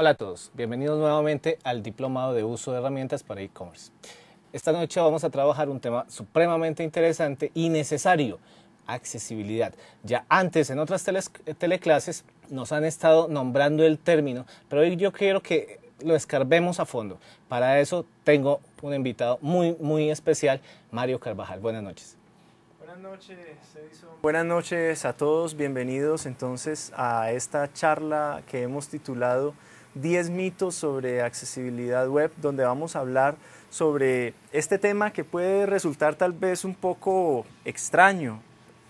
Hola a todos, bienvenidos nuevamente al Diplomado de Uso de Herramientas para E-Commerce. Esta noche vamos a trabajar un tema supremamente interesante y necesario, accesibilidad. Ya antes en otras teleclases nos han estado nombrando el término, pero hoy yo quiero que lo escarbemos a fondo. Para eso tengo un invitado muy, muy especial, Mario Carvajal. Buenas noches. Buenas noches, Buenas noches a todos, bienvenidos entonces a esta charla que hemos titulado 10 mitos sobre accesibilidad web, donde vamos a hablar sobre este tema que puede resultar tal vez un poco extraño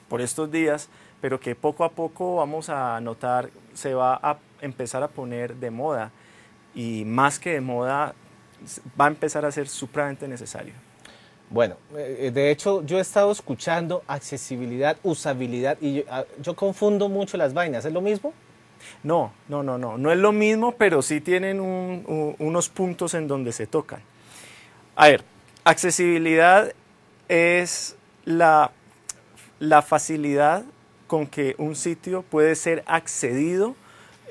por estos días, pero que poco a poco vamos a notar se va a empezar a poner de moda y más que de moda va a empezar a ser supremamente necesario. Bueno, eh, de hecho yo he estado escuchando accesibilidad, usabilidad y yo ah, confundo mucho las vainas, ¿es lo mismo? No, no, no, no. No es lo mismo, pero sí tienen unos puntos en donde se tocan. A ver, accesibilidad es la, facilidad con que un sitio puede ser accedido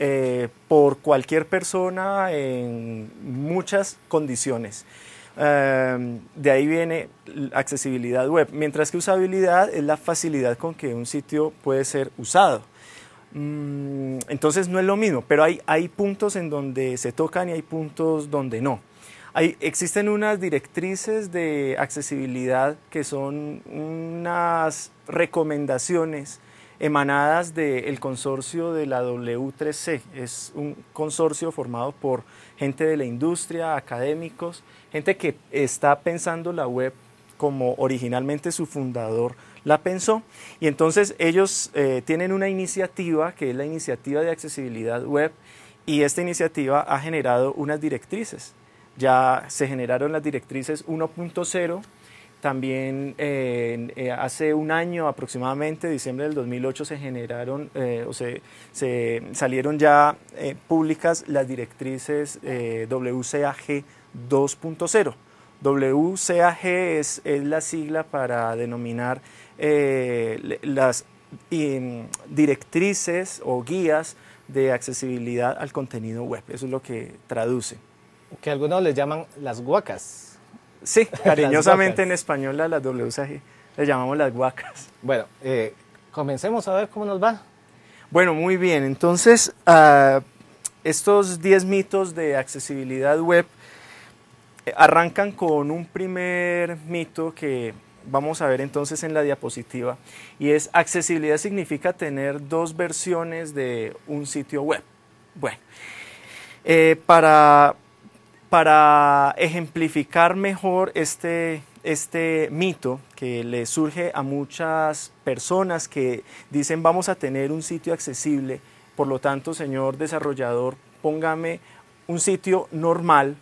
eh, por cualquier persona en muchas condiciones. Em, de ahí viene accesibilidad web, mientras que usabilidad es la facilidad con que un sitio puede ser usado. Mm, entonces no es lo mismo, pero hay, puntos en donde se tocan y hay puntos donde no. existen unas directrices de accesibilidad que son unas recomendaciones emanadas del consorcio de la W3C. Es un consorcio formado por gente de la industria, académicos, gente que está pensando la web como originalmente su fundador la pensó. Y entonces ellos eh, tienen una iniciativa que es la iniciativa de accesibilidad web y esta iniciativa ha generado unas directrices. Ya se generaron las directrices 1.0. También eh, eh, hace un año aproximadamente, diciembre del 2008, se generaron o se, se, salieron ya públicas las directrices WCAG 2.0 WCAG es, es la sigla para denominar eh, las mm, directrices o guías de accesibilidad al contenido web. Eso es lo que traduce. Que algunos les llaman las guacas. Sí, cariñosamente en español a las WCAG le llamamos las guacas. Bueno, eh, comencemos a ver cómo nos va. Bueno, muy bien. Entonces, ah, estos 10 mitos de accesibilidad web Arrancan con un primer mito que vamos a ver entonces en la diapositiva y es accesibilidad significa tener dos versiones de un sitio web. Bueno, eh, para, para ejemplificar mejor este, este mito que le surge a muchas personas que dicen vamos a tener un sitio accesible, por lo tanto, señor desarrollador, póngame un sitio normal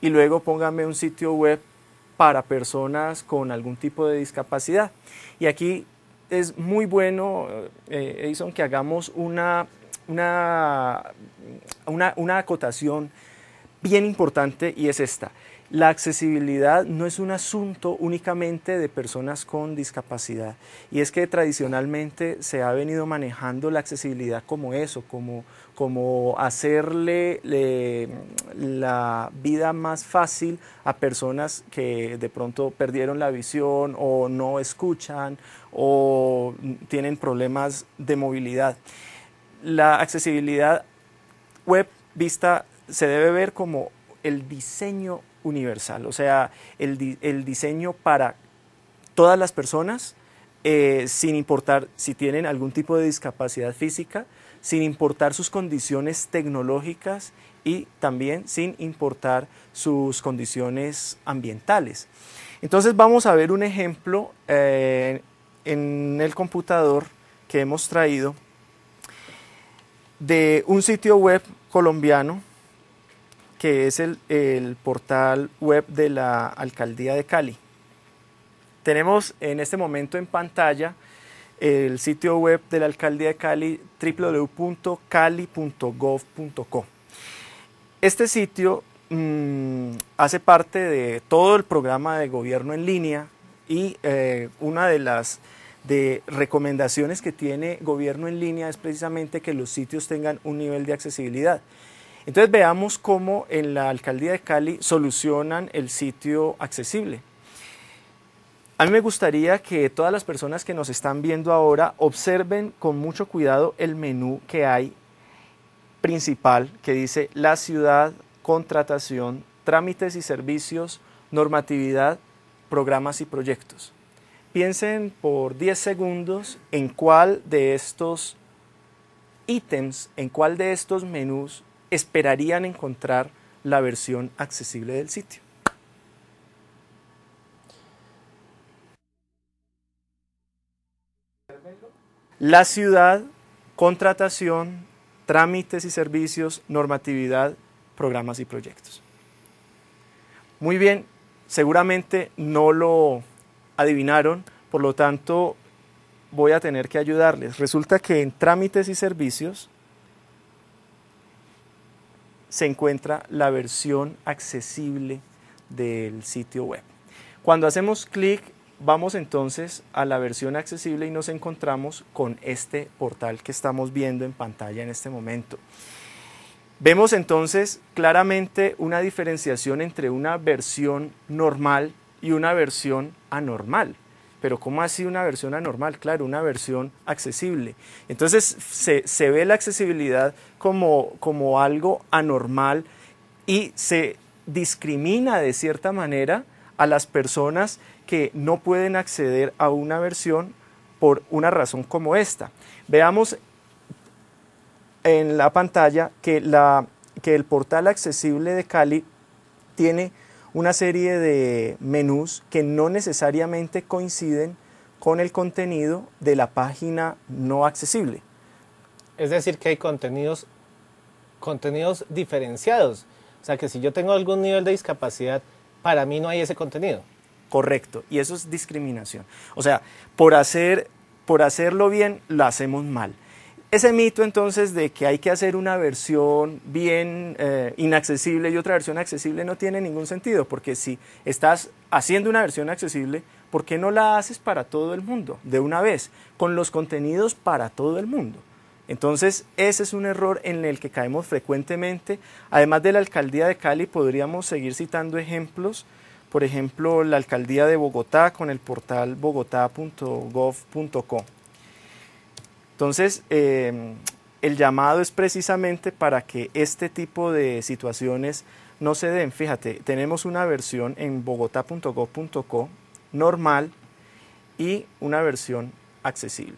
y luego póngame un sitio web para personas con algún tipo de discapacidad. Y aquí es muy bueno, eh, Edison, que hagamos una acotación bien importante y es esta la accesibilidad no es un asunto únicamente de personas con discapacidad. Y es que tradicionalmente se ha venido manejando la accesibilidad como eso, como, como hacerle la vida más fácil a personas que de pronto perdieron la visión o no escuchan o tienen problemas de movilidad. La accesibilidad web vista se debe ver como el diseño universal, o sea, el, diseño para todas las personas, eh, sin importar si tienen algún tipo de discapacidad física, sin importar sus condiciones tecnológicas y también sin importar sus condiciones ambientales. Entonces vamos a ver un ejemplo eh, en el computador que hemos traído de un sitio web colombiano que es el, portal web de la Alcaldía de Cali. Tenemos en este momento en pantalla el sitio web de la Alcaldía de Cali, www.cali.gov.co. Este sitio mm, hace parte de todo el programa de gobierno en línea y eh, una de las recomendaciones que tiene gobierno en línea es precisamente que los sitios tengan un nivel de accesibilidad. Entonces veamos cómo en la alcaldía de Cali solucionan el sitio accesible. A mí me gustaría que todas las personas que nos están viendo ahora observen con mucho cuidado el menú que hay principal que dice la ciudad, contratación, trámites y servicios, normatividad, programas y proyectos. Piensen por 10 segundos en cuál de estos ítems, en cuál de estos menús esperarían encontrar la versión accesible del sitio. La ciudad, contratación, trámites y servicios, normatividad, programas y proyectos. Muy bien, seguramente no lo adivinaron, por lo tanto voy a tener que ayudarles. Resulta que en trámites y servicios se encuentra la versión accesible del sitio web. Cuando hacemos clic, vamos entonces a la versión accesible y nos encontramos con este portal que estamos viendo en pantalla en este momento. Vemos entonces claramente una diferenciación entre una versión normal y una versión anormal pero ¿cómo ha sido una versión anormal? Claro, una versión accesible. Entonces se, ve la accesibilidad como, como algo anormal y se discrimina de cierta manera a las personas que no pueden acceder a una versión por una razón como esta. Veamos en la pantalla que, la, que el portal accesible de Cali tiene una serie de menús que no necesariamente coinciden con el contenido de la página no accesible. Es decir, que hay contenidos, contenidos diferenciados. O sea, que si yo tengo algún nivel de discapacidad, para mí no hay ese contenido. Correcto, y eso es discriminación. O sea, por, hacer, por hacerlo bien, lo hacemos mal. Ese mito entonces de que hay que hacer una versión bien eh, inaccesible y otra versión accesible no tiene ningún sentido, porque si estás haciendo una versión accesible, ¿por qué no la haces para todo el mundo de una vez, con los contenidos para todo el mundo? Entonces, ese es un error en el que caemos frecuentemente. Además de la alcaldía de Cali, podríamos seguir citando ejemplos. Por ejemplo, la alcaldía de Bogotá con el portal bogotá.gov.co. Entonces, em, el llamado es precisamente para que este tipo de situaciones no se den. Fíjate, tenemos una versión en bogotá.gov.co normal y una versión accesible.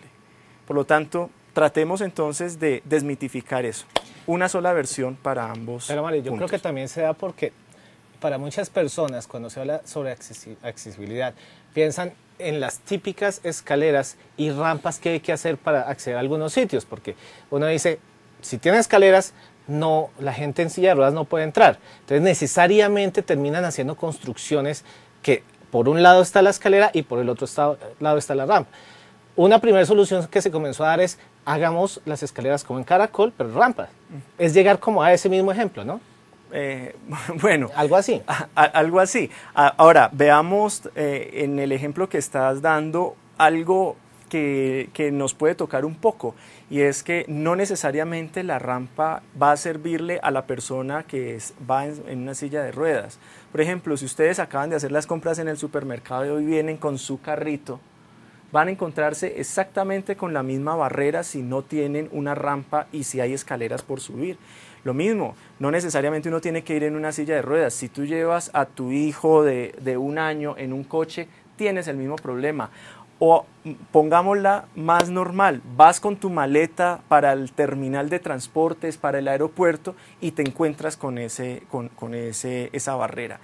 Por lo tanto, tratemos entonces de desmitificar eso. Una sola versión para ambos. Pero Mario, yo creo que también se da porque para muchas personas cuando se habla sobre accesibilidad, piensan en las típicas escaleras y rampas que hay que hacer para acceder a algunos sitios, porque uno dice, si tiene escaleras, no, la gente en silla de ruedas no puede entrar. Entonces necesariamente terminan haciendo construcciones que por un lado está la escalera y por el otro lado está la rampa. Una primera solución que se comenzó a dar es hagamos las escaleras como en caracol, pero rampas. Es llegar como a ese mismo ejemplo, ¿no? Eh, bueno. Algo así. algo así. ahora, veamos eh, en el ejemplo que estás dando algo que, nos puede tocar un poco y es que no necesariamente la rampa va a servirle a la persona que va en, en una silla de ruedas. Por ejemplo, si ustedes acaban de hacer las compras en el supermercado y hoy vienen con su carrito, van a encontrarse exactamente con la misma barrera si no tienen una rampa y si hay escaleras por subir. Lo mismo, no necesariamente uno tiene que ir en una silla de ruedas. Si tú llevas a tu hijo de, un año en un coche, tienes el mismo problema. O mm, pongámosla más normal, vas con tu maleta para el terminal de transportes, para el aeropuerto y te encuentras con, ese, con, esa barrera.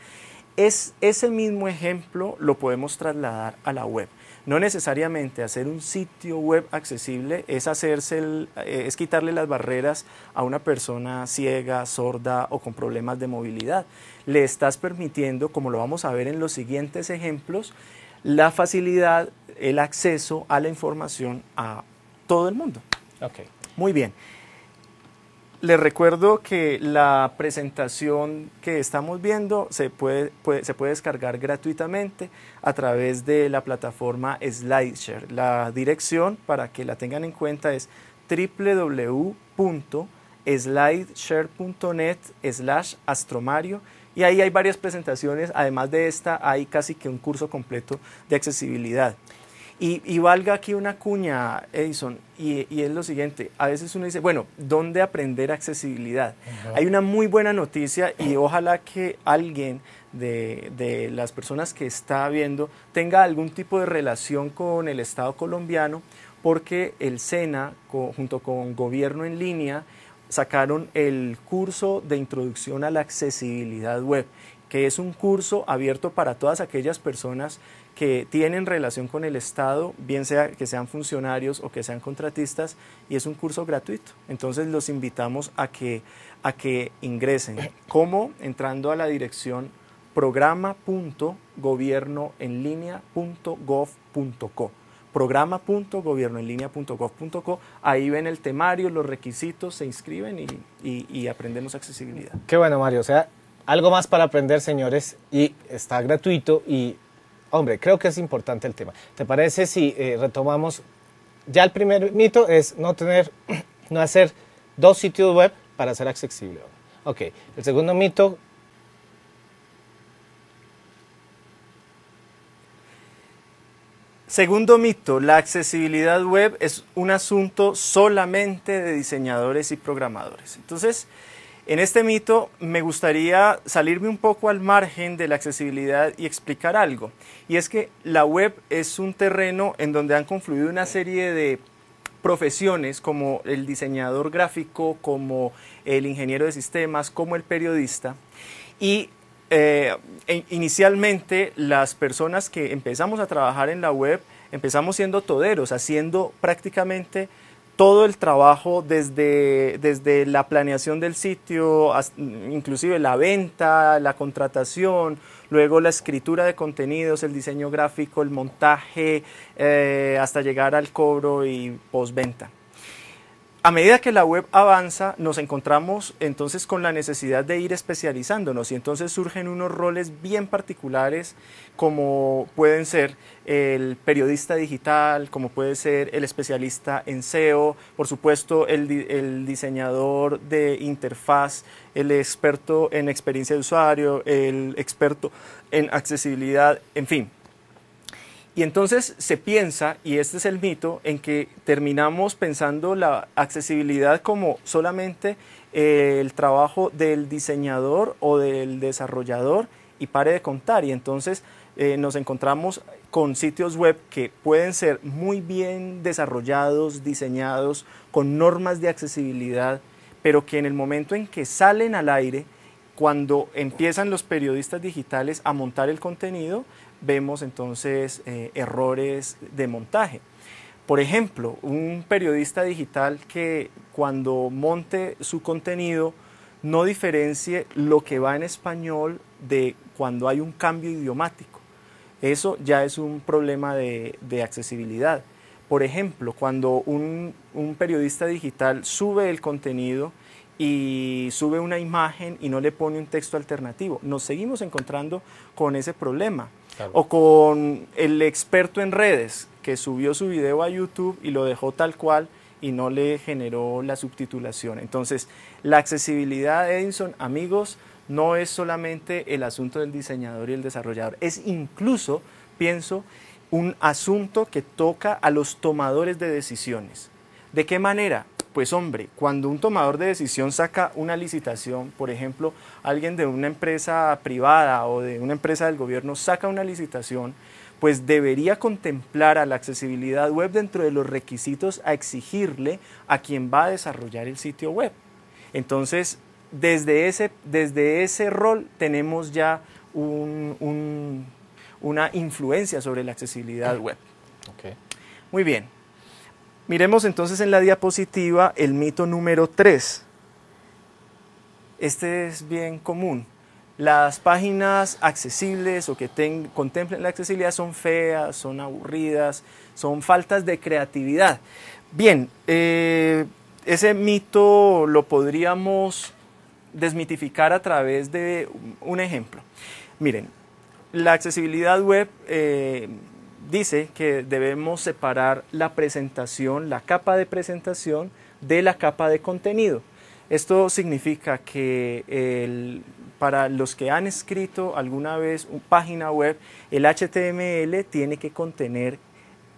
Es, ese mismo ejemplo lo podemos trasladar a la web. No necesariamente hacer un sitio web accesible es, hacerse eh, es quitarle las barreras a una persona ciega, sorda o con problemas de movilidad. Le estás permitiendo, como lo vamos a ver en los siguientes ejemplos, la facilidad, el acceso a la información a todo el mundo. Okay. Muy bien. Les recuerdo que la presentación que estamos viendo se puede, se puede descargar gratuitamente a través de la plataforma SlideShare. La dirección para que la tengan en cuenta es www.slideshare.net slash astromario y ahí hay varias presentaciones, además de esta hay casi que un curso completo de accesibilidad. Y, valga aquí una cuña, Edison, y, es lo siguiente, a veces uno dice, bueno, ¿dónde aprender accesibilidad? Hay una muy buena noticia y ojalá que alguien de, de, las personas que está viendo tenga algún tipo de relación con el Estado colombiano, porque el SENA, junto con Gobierno en Línea, sacaron el curso de introducción a la accesibilidad web, que es un curso abierto para todas aquellas personas que tienen relación con el Estado, bien sea que sean funcionarios o que sean contratistas, y es un curso gratuito. Entonces los invitamos a que, a que ingresen. ¿Cómo? Entrando a la dirección programa.gobiernoenlinea.gov.co programa.gobiernoenlinea.gov.co. Ahí ven el temario, los requisitos, se inscriben y, y, aprendemos accesibilidad. Qué bueno, Mario. O sea, algo más para aprender, señores, y está gratuito y Hombre, creo que es importante el tema. ¿Te parece si eh, retomamos? Ya el primer mito es no tener, no hacer dos sitios web para ser accesible. Ok, el segundo mito. Segundo mito, la accesibilidad web es un asunto solamente de diseñadores y programadores. Entonces, en este mito me gustaría salirme un poco al margen de la accesibilidad y explicar algo. Y es que la web es un terreno en donde han confluido una serie de profesiones como el diseñador gráfico, como el ingeniero de sistemas, como el periodista. Y eh, inicialmente las personas que empezamos a trabajar en la web empezamos siendo toderos, haciendo prácticamente todo el trabajo desde, desde la planeación del sitio, inclusive la venta, la contratación, luego la escritura de contenidos, el diseño gráfico, el montaje, eh, hasta llegar al cobro y postventa a medida que la web avanza, nos encontramos entonces con la necesidad de ir especializándonos y entonces surgen unos roles bien particulares como pueden ser el periodista digital, como puede ser el especialista en SEO, por supuesto el, diseñador de interfaz, el experto en experiencia de usuario, el experto en accesibilidad, en fin, y entonces se piensa, y este es el mito, en que terminamos pensando la accesibilidad como solamente eh, el trabajo del diseñador o del desarrollador y pare de contar. Y entonces eh, nos encontramos con sitios web que pueden ser muy bien desarrollados, diseñados, con normas de accesibilidad, pero que en el momento en que salen al aire, cuando empiezan los periodistas digitales a montar el contenido, vemos entonces eh, errores de montaje. Por ejemplo, un periodista digital que cuando monte su contenido no diferencie lo que va en español de cuando hay un cambio idiomático. Eso ya es un problema de, de accesibilidad. Por ejemplo, cuando un, un periodista digital sube el contenido y sube una imagen y no le pone un texto alternativo. Nos seguimos encontrando con ese problema o con el experto en redes que subió su video a YouTube y lo dejó tal cual y no le generó la subtitulación. Entonces, la accesibilidad, Edison, amigos, no es solamente el asunto del diseñador y el desarrollador, es incluso, pienso, un asunto que toca a los tomadores de decisiones. ¿De qué manera? pues hombre, cuando un tomador de decisión saca una licitación, por ejemplo, alguien de una empresa privada o de una empresa del gobierno saca una licitación, pues debería contemplar a la accesibilidad web dentro de los requisitos a exigirle a quien va a desarrollar el sitio web. Entonces, desde ese, desde ese rol tenemos ya una influencia sobre la accesibilidad web. Muy bien, Miremos entonces en la diapositiva el mito número 3. Este es bien común. Las páginas accesibles o que contemplen la accesibilidad son feas, son aburridas, son faltas de creatividad. Bien, eh, ese mito lo podríamos desmitificar a través de un ejemplo. Miren, la accesibilidad web eh, dice que debemos separar la presentación, la capa de presentación, de la capa de contenido. Esto significa que para los que han escrito alguna vez una página web, el HTML tiene que contener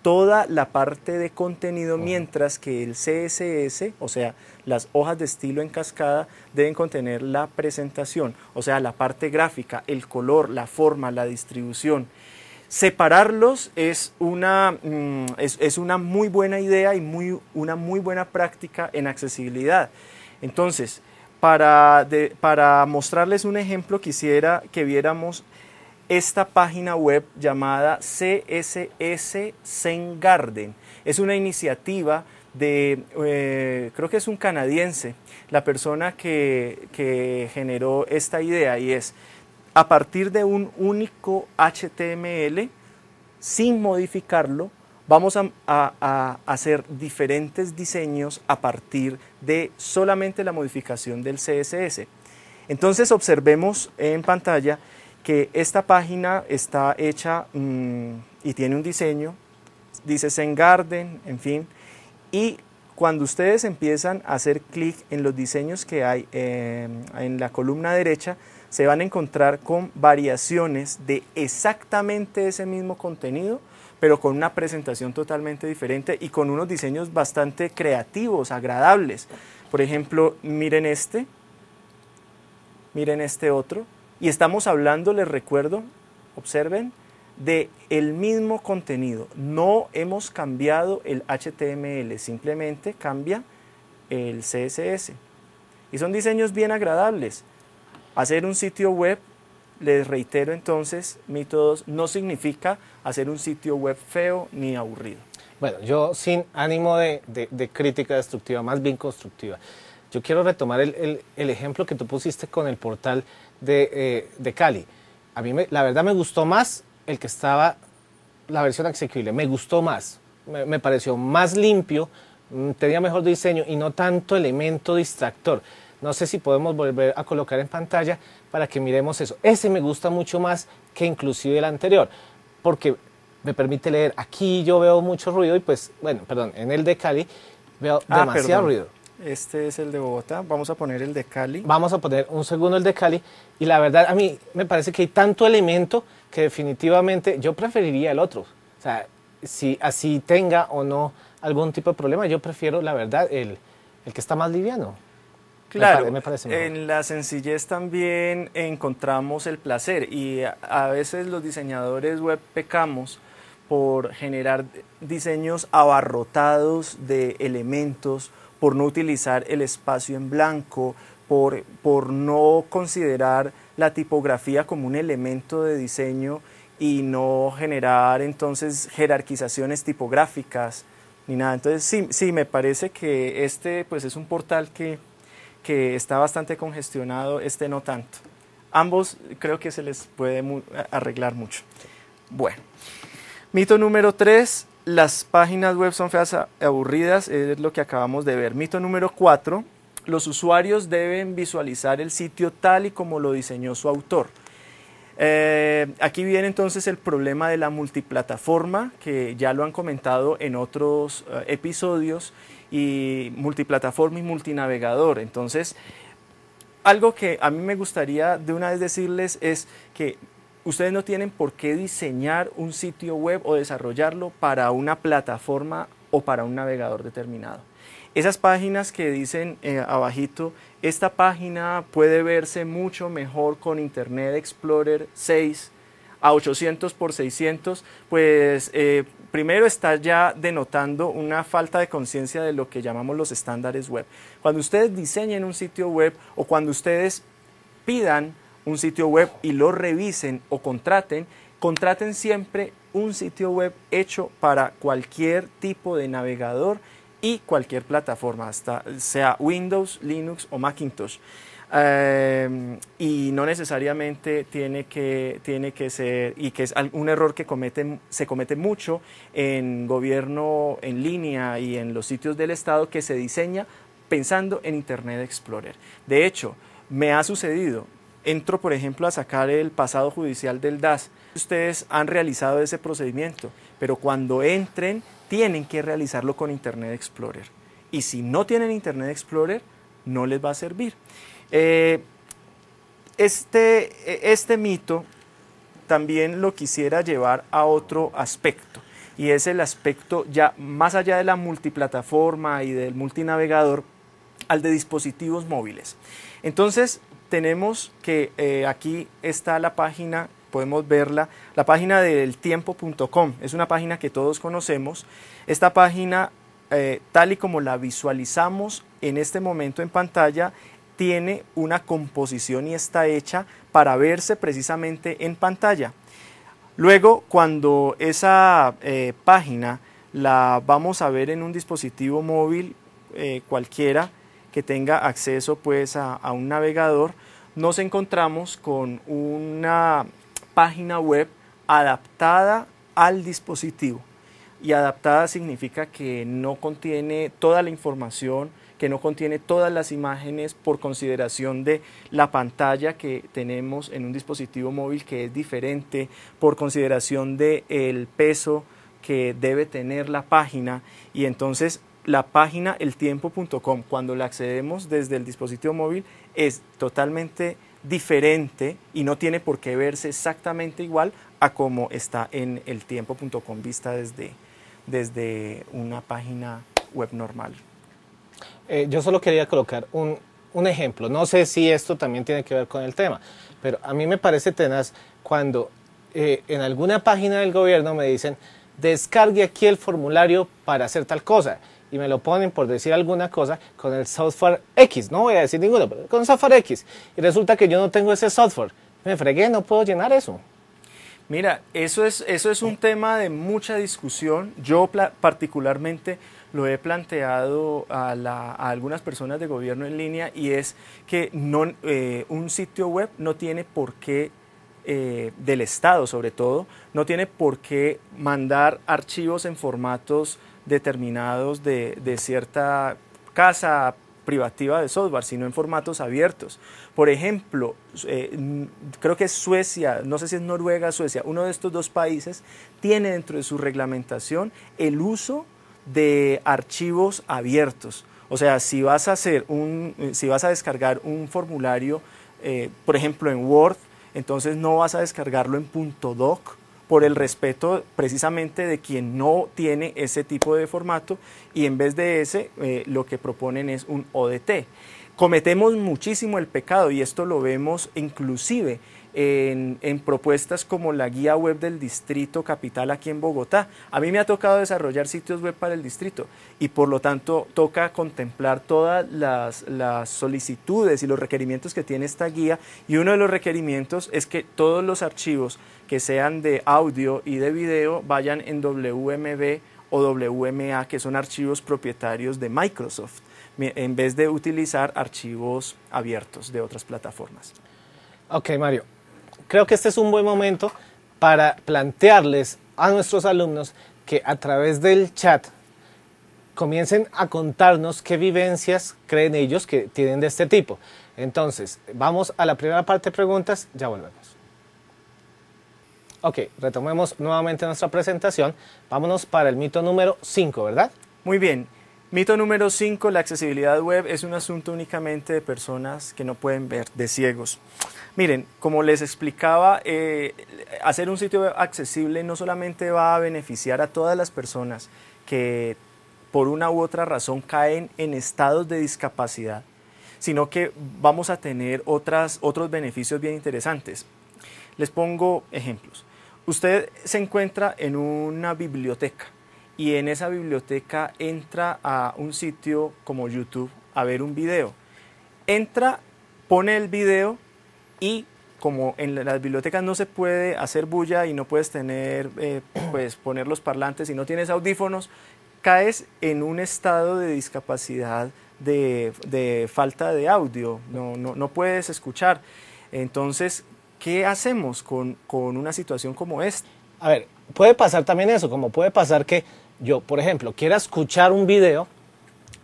toda la parte de contenido, mientras que el CSS, o sea, las hojas de estilo en cascada, deben contener la presentación, o sea, la parte gráfica, el color, la forma, la distribución. Separarlos es una, mm, es, una muy buena idea y muy, una muy buena práctica en accesibilidad. Entonces, para, para mostrarles un ejemplo, quisiera que viéramos esta página web llamada CSS Zen Garden. Es una iniciativa de, eh, creo que es un canadiense, la persona que, que generó esta idea y es a partir de un único HTML, sin modificarlo, vamos a, hacer diferentes diseños a partir de solamente la modificación del CSS. Entonces observemos en pantalla que esta página está hecha mm, y tiene un diseño, dice Zen Garden, en fin, y cuando ustedes empiezan a hacer clic en los diseños que hay eh, en la columna derecha, se van a encontrar con variaciones de exactamente ese mismo contenido, pero con una presentación totalmente diferente y con unos diseños bastante creativos, agradables. Por ejemplo, miren este, miren este otro, y estamos hablando, les recuerdo, observen, de el mismo contenido. No hemos cambiado el HTML, simplemente cambia el CSS. Y son diseños bien agradables. Hacer un sitio web, les reitero entonces, métodos, no significa hacer un sitio web feo ni aburrido. Bueno, yo sin ánimo de, de, crítica destructiva, más bien constructiva. Yo quiero retomar el, ejemplo que tú pusiste con el portal de, eh, Cali. A mí, la verdad, me gustó más el que estaba, la versión accesible. Me gustó más, me pareció más limpio, mm, tenía mejor diseño y no tanto elemento distractor. No sé si podemos volver a colocar en pantalla para que miremos eso. Ese me gusta mucho más que inclusive el anterior, porque me permite leer. Aquí yo veo mucho ruido y pues, bueno, perdón, en el de Cali veo ah, demasiado ruido. Este es el de Bogotá. Vamos a poner el de Cali. Vamos a poner un segundo el de Cali. Y la verdad, a mí me parece que hay tanto elemento que definitivamente yo preferiría el otro. O sea, si así tenga o no algún tipo de problema, yo prefiero, la verdad, el, el que está más liviano. Claro, me parece, en la sencillez también encontramos el placer y a veces los diseñadores web pecamos por generar diseños abarrotados de elementos, por no utilizar el espacio en blanco, por, por no considerar la tipografía como un elemento de diseño y no generar entonces jerarquizaciones tipográficas ni nada. Entonces sí, sí me parece que este pues es un portal que que está bastante congestionado, este no tanto. Ambos creo que se les puede arreglar mucho. Bueno, mito número 3, las páginas web son feas aburridas, es lo que acabamos de ver. Mito número 4, los usuarios deben visualizar el sitio tal y como lo diseñó su autor. Eh, aquí viene entonces el problema de la multiplataforma, que ya lo han comentado en otros eh, episodios, y multiplataforma y multinavegador. Entonces, algo que a mí me gustaría de una vez decirles es que ustedes no tienen por qué diseñar un sitio web o desarrollarlo para una plataforma o para un navegador determinado. Esas páginas que dicen eh, abajito, esta página puede verse mucho mejor con Internet Explorer 6 a 800 por 600, pues eh, primero está ya denotando una falta de conciencia de lo que llamamos los estándares web. Cuando ustedes diseñen un sitio web o cuando ustedes pidan un sitio web y lo revisen o contraten, contraten siempre un sitio web hecho para cualquier tipo de navegador y cualquier plataforma, hasta sea Windows, Linux o Macintosh. Eh, y no necesariamente tiene que, tiene que ser, y que es un error que cometen, se comete mucho en gobierno en línea y en los sitios del Estado que se diseña pensando en Internet Explorer. De hecho, me ha sucedido, entro por ejemplo a sacar el pasado judicial del DAS, ustedes han realizado ese procedimiento, pero cuando entren tienen que realizarlo con Internet Explorer. Y si no tienen Internet Explorer, no les va a servir. Eh, este, eh, este mito también lo quisiera llevar a otro aspecto, y es el aspecto ya más allá de la multiplataforma y del multinavegador, al de dispositivos móviles. Entonces, tenemos que eh, aquí está la página podemos verla, la página del tiempo.com, es una página que todos conocemos. Esta página, eh, tal y como la visualizamos en este momento en pantalla, tiene una composición y está hecha para verse precisamente en pantalla. Luego, cuando esa eh, página la vamos a ver en un dispositivo móvil eh, cualquiera que tenga acceso pues a un navegador, nos encontramos con una página web adaptada al dispositivo. Y adaptada significa que no contiene toda la información, que no contiene todas las imágenes por consideración de la pantalla que tenemos en un dispositivo móvil que es diferente, por consideración del el peso que debe tener la página. Y entonces la página eltiempo.com, cuando la accedemos desde el dispositivo móvil, es totalmente diferente y no tiene por qué verse exactamente igual a como está en el tiempo.com vista desde, desde una página web normal. Eh, yo solo quería colocar un, ejemplo. No sé si esto también tiene que ver con el tema, pero a mí me parece tenaz cuando eh, en alguna página del gobierno me dicen, descargue aquí el formulario para hacer tal cosa y me lo ponen, por decir alguna cosa, con el software X. No voy a decir ninguno, pero con software X. Y resulta que yo no tengo ese software. Me fregué, no puedo llenar eso. Mira, eso es, eso es un tema de mucha discusión. Yo particularmente lo he planteado a, algunas personas de gobierno en línea y es que no, eh, un sitio web no tiene por qué, eh, del Estado sobre todo, no tiene por qué mandar archivos en formatos determinados de, cierta casa privativa de software, sino en formatos abiertos. Por ejemplo, eh, creo que Suecia, no sé si es Noruega, o Suecia, uno de estos dos países tiene dentro de su reglamentación el uso de archivos abiertos. O sea, si vas a hacer un, eh, si vas a descargar un formulario, eh, por ejemplo en Word, entonces no vas a descargarlo en .doc, por el respeto precisamente de quien no tiene ese tipo de formato y en vez de ese eh, lo que proponen es un ODT. Cometemos muchísimo el pecado y esto lo vemos inclusive en, propuestas como la guía web del distrito capital aquí en Bogotá. A mí me ha tocado desarrollar sitios web para el distrito y por lo tanto toca contemplar todas las, las solicitudes y los requerimientos que tiene esta guía y uno de los requerimientos es que todos los archivos que sean de audio y de video vayan en WMB o WMA, que son archivos propietarios de Microsoft, en vez de utilizar archivos abiertos de otras plataformas. Ok, Mario creo que este es un buen momento para plantearles a nuestros alumnos que a través del chat comiencen a contarnos qué vivencias creen ellos que tienen de este tipo. Entonces, vamos a la primera parte de preguntas, ya volvemos. Ok, retomemos nuevamente nuestra presentación. Vámonos para el mito número 5, ¿verdad? Muy bien. Mito número 5, la accesibilidad web es un asunto únicamente de personas que no pueden ver, de ciegos. Miren, como les explicaba, eh, hacer un sitio web accesible no solamente va a beneficiar a todas las personas que por una u otra razón caen en estados de discapacidad, sino que vamos a tener otras, otros beneficios bien interesantes. Les pongo ejemplos. Usted se encuentra en una biblioteca y en esa biblioteca entra a un sitio como YouTube a ver un video. Entra, pone el video y como en las bibliotecas no se puede hacer bulla y no puedes tener, eh, pues poner los parlantes y no tienes audífonos, caes en un estado de discapacidad, de, falta de audio, no, no, puedes escuchar. Entonces, ¿qué hacemos con, con una situación como esta? A ver, puede pasar también eso, como puede pasar que yo, por ejemplo, quiera escuchar un video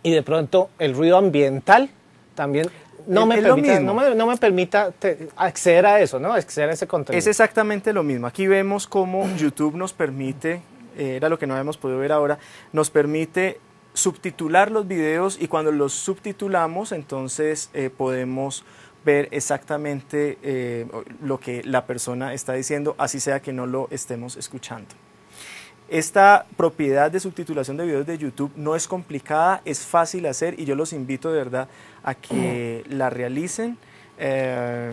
y de pronto el ruido ambiental también no me, permita, no me, permita acceder a eso, ¿no? Acceder a ese contenido. Es exactamente lo mismo. Aquí vemos cómo YouTube nos permite, eh, era lo que no habíamos podido ver ahora, nos permite subtitular los videos y cuando los subtitulamos entonces eh, podemos ver exactamente eh, lo que la persona está diciendo, así sea que no lo estemos escuchando. Esta propiedad de subtitulación de videos de YouTube no es complicada, es fácil hacer y yo los invito de verdad a que la realicen eh,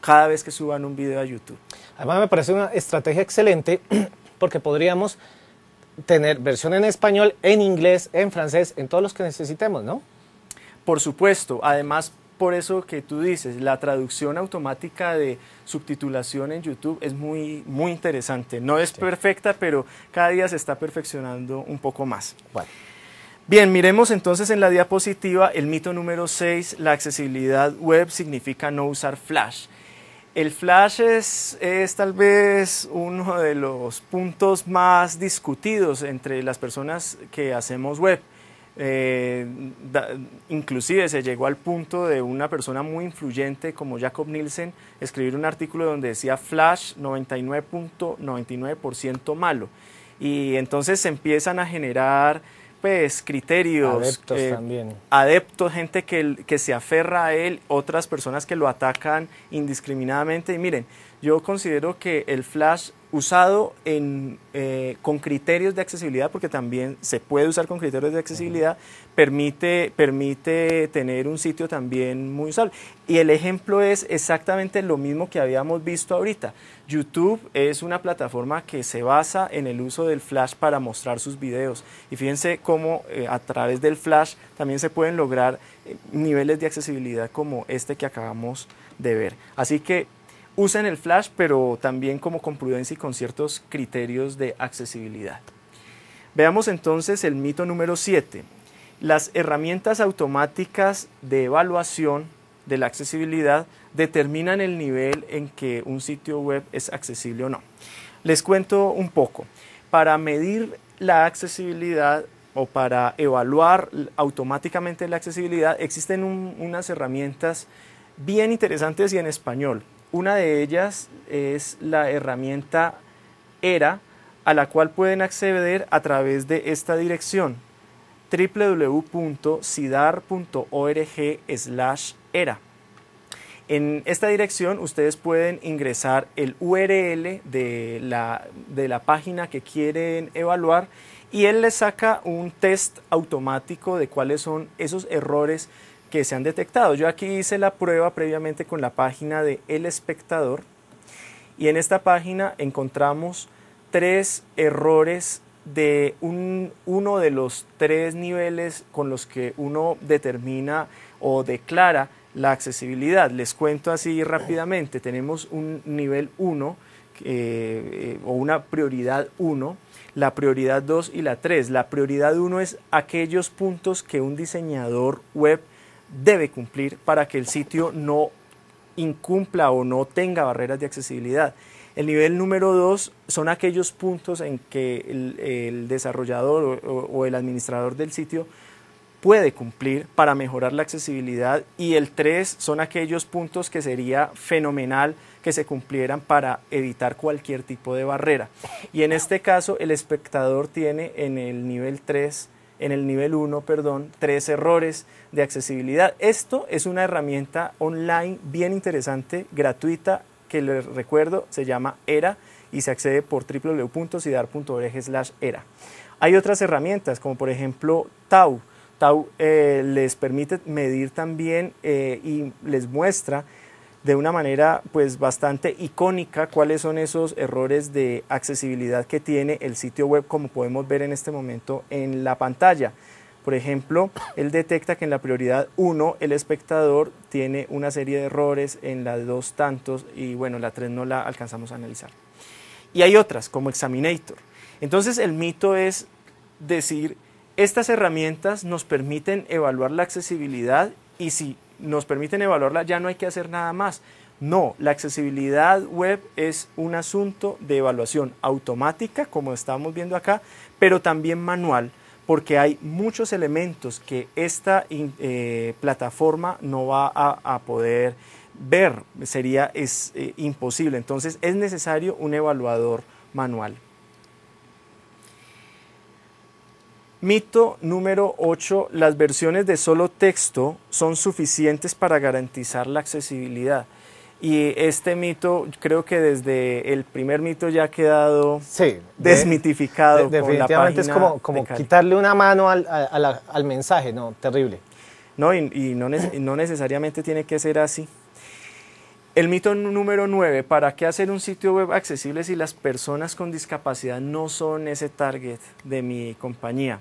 cada vez que suban un video a YouTube. Además me parece una estrategia excelente porque podríamos tener versión en español, en inglés, en francés, en todos los que necesitemos, ¿no? Por supuesto, además por eso que tú dices, la traducción automática de subtitulación en YouTube es muy, muy interesante. No es perfecta, pero cada día se está perfeccionando un poco más. Bien, miremos entonces en la diapositiva el mito número 6, la accesibilidad web significa no usar flash. El flash es, tal vez uno de los puntos más discutidos entre las personas que hacemos web. Eh, inclusive se llegó al punto de una persona muy influyente como Jacob Nielsen escribir un artículo donde decía Flash 99.99% malo. Y entonces se empiezan a generar pues criterios. Adeptos eh, también. Adeptos, gente que, que se aferra a él, otras personas que lo atacan indiscriminadamente. Y miren, yo considero que el Flash usado eh, con criterios de accesibilidad, porque también se puede usar con criterios de accesibilidad, permite, permite tener un sitio también muy usable. Y el ejemplo es exactamente lo mismo que habíamos visto ahorita. YouTube es una plataforma que se basa en el uso del flash para mostrar sus videos. Y fíjense cómo eh, a través del flash también se pueden lograr eh, niveles de accesibilidad como este que acabamos de ver. Así que usen el flash, pero también como con prudencia y con ciertos criterios de accesibilidad. Veamos entonces el mito número 7. Las herramientas automáticas de evaluación de la accesibilidad determinan el nivel en que un sitio web es accesible o no. Les cuento un poco. Para medir la accesibilidad o para evaluar automáticamente la accesibilidad existen unas herramientas bien interesantes y en español. Una de ellas es la herramienta ERA, a la cual pueden acceder a través de esta dirección www.cidar.org/era. En esta dirección ustedes pueden ingresar el URL de la, de la página que quieren evaluar y él les saca un test automático de cuáles son esos errores que se han detectado. Yo aquí hice la prueba previamente con la página de El Espectador y en esta página encontramos tres errores de uno de los tres niveles con los que uno determina o declara la accesibilidad. Les cuento así rápidamente. Tenemos un nivel 1 eh, eh, o una prioridad 1, la prioridad 2 y la 3. La prioridad 1 es aquellos puntos que un diseñador web debe cumplir para que el sitio no incumpla o no tenga barreras de accesibilidad. El nivel número dos son aquellos puntos en que el, desarrollador o, el administrador del sitio puede cumplir para mejorar la accesibilidad y el 3 son aquellos puntos que sería fenomenal que se cumplieran para evitar cualquier tipo de barrera. Y en este caso el espectador tiene en el nivel 3 en el nivel 1, perdón, tres errores de accesibilidad. Esto es una herramienta online bien interesante, gratuita, que les recuerdo se llama ERA y se accede por www.cidar.org slash ERA. Hay otras herramientas como por ejemplo Tau. Tau eh, les permite medir también eh, y les muestra de una manera pues bastante icónica cuáles son esos errores de accesibilidad que tiene el sitio web como podemos ver en este momento en la pantalla. Por ejemplo, él detecta que en la prioridad 1 el espectador tiene una serie de errores, en la 2 tantos y bueno, la 3 no la alcanzamos a analizar. Y hay otras como Examinator. Entonces el mito es decir, estas herramientas nos permiten evaluar la accesibilidad y si nos permiten evaluarla, ya no hay que hacer nada más. No, la accesibilidad web es un asunto de evaluación automática, como estamos viendo acá, pero también manual, porque hay muchos elementos que esta eh, plataforma no va a, poder ver, sería es, eh, imposible. Entonces es necesario un evaluador manual. Mito número 8. Las versiones de solo texto son suficientes para garantizar la accesibilidad. Y este mito, creo que desde el primer mito ya ha quedado desmitificado. definitivamente es como, quitarle una mano al, mensaje, ¿no? Terrible. No, y, no necesariamente tiene que ser así. El mito número 9, ¿para qué hacer un sitio web accesible si las personas con discapacidad no son ese target de mi compañía?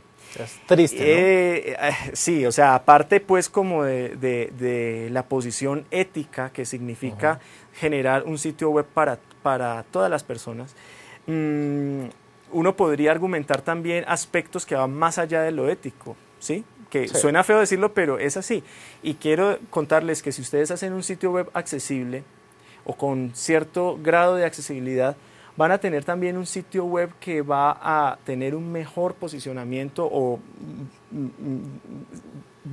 triste. ¿no? Eh, eh, sí, o sea, aparte pues como de, la posición ética que significa generar un sitio web para, todas las personas, mm, uno podría argumentar también aspectos que van más allá de lo ético, ¿sí? que suena feo decirlo, pero es así. Y quiero contarles que si ustedes hacen un sitio web accesible o con cierto grado de accesibilidad, van a tener también un sitio web que va a tener un mejor posicionamiento o mm, mm, mm,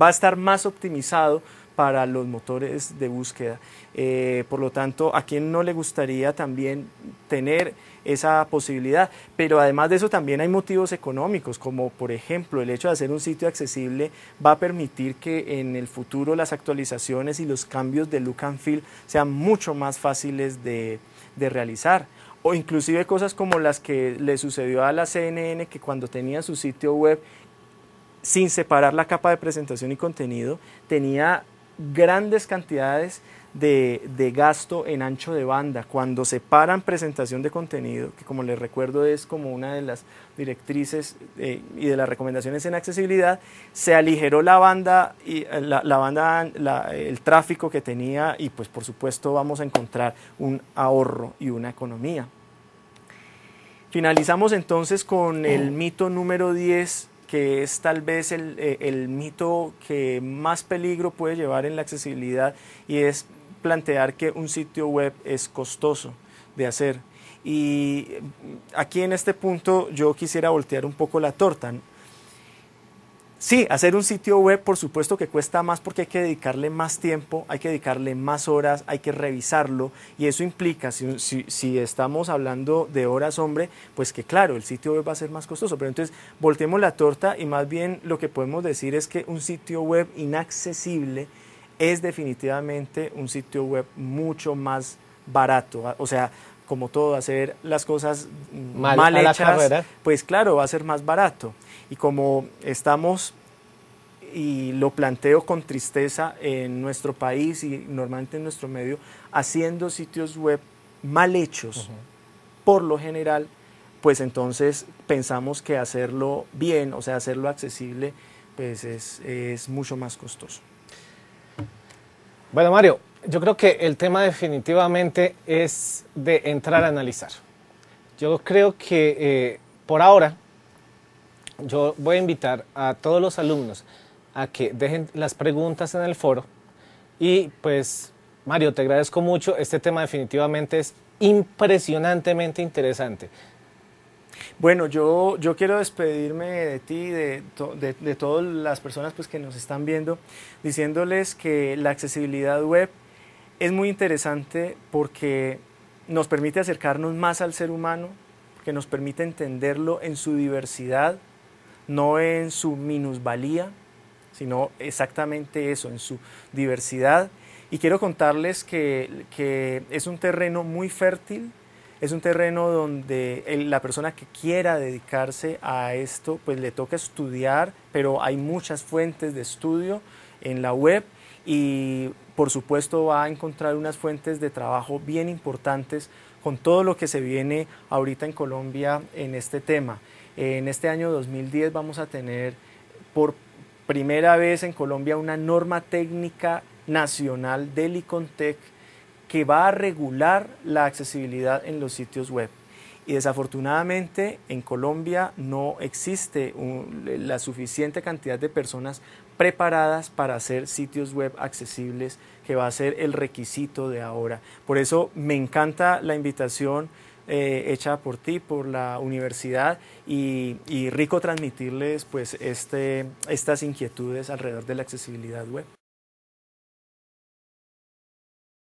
va a estar más optimizado para los motores de búsqueda. Eh, por lo tanto, ¿a quién no le gustaría también tener esa posibilidad? Pero además de eso también hay motivos económicos, como por ejemplo el hecho de hacer un sitio accesible va a permitir que en el futuro las actualizaciones y los cambios de look and feel sean mucho más fáciles de, de realizar o inclusive cosas como las que le sucedió a la CNN, que cuando tenía su sitio web, sin separar la capa de presentación y contenido, tenía grandes cantidades de, gasto en ancho de banda, cuando se paran presentación de contenido, que como les recuerdo es como una de las directrices eh, y de las recomendaciones en accesibilidad, se aligeró la banda, y, eh, la, banda el tráfico que tenía y pues por supuesto vamos a encontrar un ahorro y una economía. Finalizamos entonces con el mito número 10 que es tal vez eh, el, mito que más peligro puede llevar en la accesibilidad y es plantear que un sitio web es costoso de hacer. Y aquí en este punto yo quisiera voltear un poco la torta. Sí, hacer un sitio web por supuesto que cuesta más porque hay que dedicarle más tiempo, hay que dedicarle más horas, hay que revisarlo y eso implica, si, estamos hablando de horas hombre, pues que claro, el sitio web va a ser más costoso, pero entonces volteemos la torta y más bien lo que podemos decir es que un sitio web inaccesible es definitivamente un sitio web mucho más barato, o sea, como todo, hacer las cosas mm, mal, hechas, pues claro, va a ser más barato. Y como estamos, y lo planteo con tristeza en nuestro país y normalmente en nuestro medio, haciendo sitios web mal hechos, por lo general, pues entonces pensamos que hacerlo bien, o sea, hacerlo accesible, pues es mucho más costoso. Bueno, Mario, yo creo que el tema definitivamente es de entrar a analizar. Yo creo que eh, por ahora yo voy a invitar a todos los alumnos a que dejen las preguntas en el foro y pues Mario, te agradezco mucho. Este tema definitivamente es impresionantemente interesante. Bueno, yo, yo quiero despedirme de ti, de, de todas las personas pues, que nos están viendo, diciéndoles que la accesibilidad web es muy interesante porque nos permite acercarnos más al ser humano, que nos permite entenderlo en su diversidad, no en su minusvalía, sino exactamente eso, en su diversidad. Y quiero contarles que, es un terreno muy fértil, es un terreno donde la persona que quiera dedicarse a esto, pues le toca estudiar, pero hay muchas fuentes de estudio en la web y por supuesto va a encontrar unas fuentes de trabajo bien importantes con todo lo que se viene ahorita en Colombia en este tema. En este año 2010 vamos a tener por primera vez en Colombia una norma técnica nacional del ICONTEC que va a regular la accesibilidad en los sitios web. Y desafortunadamente en Colombia no existe la suficiente cantidad de personas preparadas para hacer sitios web accesibles, que va a ser el requisito de ahora. Por eso me encanta la invitación eh, hecha por ti, por la universidad, y, y rico transmitirles pues, este, estas inquietudes alrededor de la accesibilidad web.